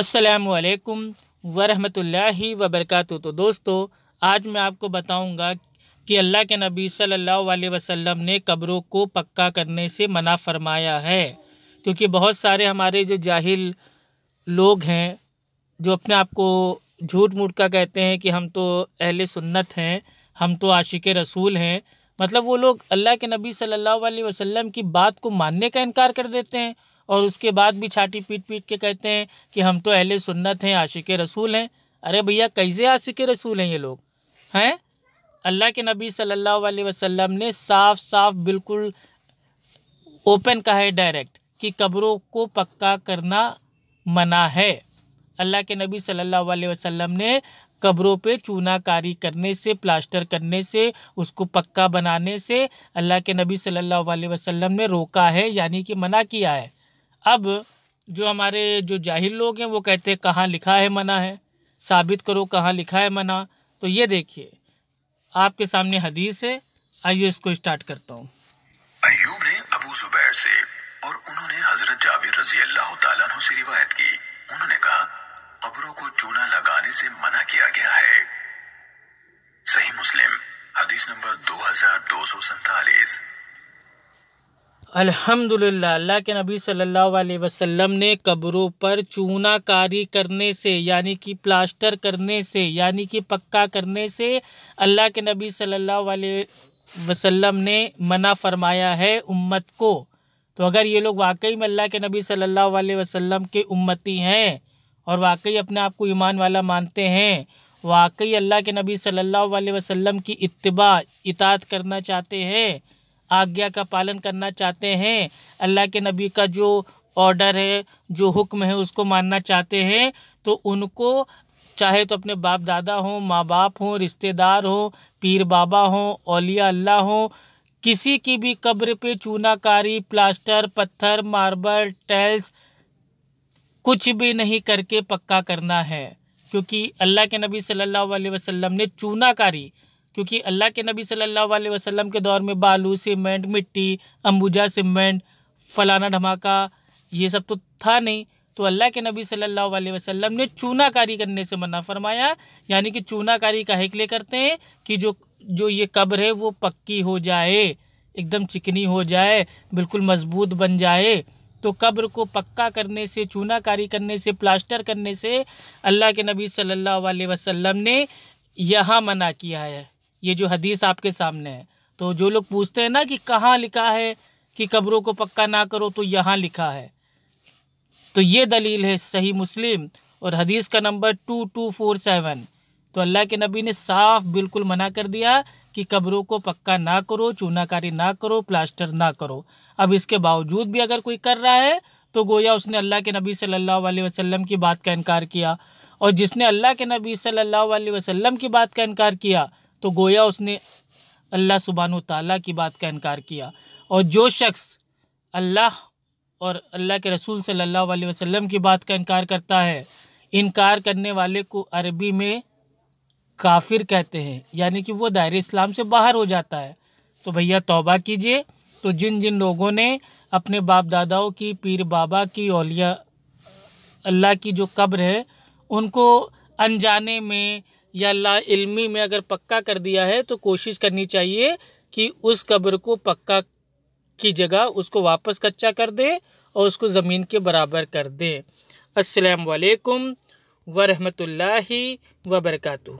असलकम वरहमतुल्लाहि वबरकत तो दोस्तों आज मैं आपको बताऊंगा कि अल्लाह के नबी सल्लल्लाहु अलैहि वसल्लम ने कब्रों को पक्का करने से मना फरमाया है क्योंकि बहुत सारे हमारे जो जाहिल लोग हैं जो अपने आप को झूठ मूठ का कहते हैं कि हम तो अहले सुन्नत हैं हम तो आशिक रसूल हैं मतलब वो लोग अल्लाह के नबी सल्लल्लाहु अलैहि वसल्लम की बात को मानने का इनकार कर देते हैं और उसके बाद भी छाटी पीट पीट के कहते हैं कि हम तो अहले सुन्नत हैं आशिक रसूल हैं अरे भैया कैसे आशिक रसूल हैं ये लोग हैं अल्लाह के नबी सल्लल्लाहु अलैहि वसल्लम ने साफ साफ बिल्कुल ओपन कहा है डायरेक्ट कि कब्रों को पक्का करना मना है अल्लाह के नबी सल्लल्लाहु अलैहि वसल्लम ने कब्रों पे चूनाकारी करने से प्लास्टर करने से उसको पक्का बनाने से अल्लाह के नबी सल्लल्लाहु अलैहि वसल्लम ने रोका है यानी कि मना किया है अब जो हमारे जो जाहिर लोग हैं वो कहते हैं कहाँ लिखा है मना है साबित करो कहाँ लिखा है मना तो ये देखिए आपके सामने हदीस है आइए इसको स्टार्ट करता हूँ ने अबू जुबैर से और उन्होंने हजरत जाबिर रजी अल्लाह से रिवायत की उन्होंने कहा कब्रों को चूना लगाने से मना किया गया है सही मुस्लिम हदीस नंबर दो हजार दो सौ सैतालीस अल्हम्दुलिल्लाह अल्लाह के नबी सल्लल्लाहु अलैहि वसल्लम ने कब्रों पर चूनाकारी करने से यानी कि प्लास्टर करने से यानी कि पक्का करने से अल्लाह के नबी सल्लल्लाहु अलैहि वसल्लम ने मना फरमाया है उम्मत को तो अगर ये लोग वाकई में अल्लाह के नबी सल्लल्लाहु अलैहि वसल्लम के उम्मती हैं और वाकई अपने आप को ईमान वाला मानते हैं वाकई अल्लाह के नबी सल्लल्लाहु अलैहि वसल्लम की इत्तबा इतात करना चाहते हैं आज्ञा का पालन करना चाहते हैं अल्लाह के नबी का जो ऑर्डर है जो हुक्म है उसको मानना चाहते हैं तो उनको चाहे तो अपने बाप दादा हों माँ बाप हों रिश्तेदार हों पीर बाबा हों औलिया अल्लाह हों किसी की भी कब्र पे चूनाकारी प्लास्टर पत्थर मार्बल टाइल्स कुछ भी नहीं करके पक्का करना है क्योंकि अल्लाह के नबी सल्लल्लाहु अलैहि वसल्लम ने चूनाकारी क्योंकि अल्लाह के नबी सल्लल्लाहु अलैहि वसल्लम के दौर में बालू सीमेंट मिट्टी अंबुजा सीमेंट फलाना धमाका ये सब तो था नहीं तो अल्लाह के नबी सल्लल्लाहु अलैहि वसल्लम ने चूनाकारी करने से मना फरमाया यानी कि चूनाकारी का के ले करते हैं कि जो जो ये कब्र है वो पक्की हो जाए एकदम चिकनी हो जाए बिल्कुल मजबूत बन जाए तो कब्र को पक्का करने से चूनाकारी करने से प्लास्टर करने से अल्लाह के नबी सल्लल्लाहु अलैहि वसल्लम ने यहाँ मना किया है ये जो हदीस आपके सामने है तो जो लोग पूछते हैं ना कि कहाँ लिखा है कि कब्रों को पक्का ना करो तो यहाँ लिखा है तो ये दलील है सही मुस्लिम और हदीस का number two two four seven तो अल्लाह के नबी ने साफ बिल्कुल मना कर दिया कि कब्रों को पक्का ना करो चूनाकारी ना करो प्लास्टर ना करो अब इसके बावजूद भी अगर कोई कर रहा है तो गोया उसने अल्लाह के नबी सल्लल्लाहु अलैहि वसल्लम की बात का इनकार किया और जिसने अल्लाह के नबी सल्लल्लाहु अलैहि वसल्लम की बात का इनकार किया तो गोया उसने अल्लाह सुबहान तला की बात का इनकार किया और जो शख्स अल्लाह और अल्लाह के रसूल सल्लल्लाहु अलैहि वसल्लम की बात का इनकार करता है इनकार करने वाले को अरबी में काफिर कहते हैं यानी कि वो दायरे इस्लाम से बाहर हो जाता है तो भैया तोबा कीजिए तो जिन जिन लोगों ने अपने बाप दादाओं की पीर बाबा की औलिया अल्लाह की जो कब्र है उनको अनजाने में या ला इल्मी में अगर पक्का कर दिया है तो कोशिश करनी चाहिए कि उस कब्र को पक्का की जगह उसको वापस कच्चा कर दे और उसको ज़मीन के बराबर कर दे अस्सलाम वालेकुम वरहमतुल्लाहि वबरकू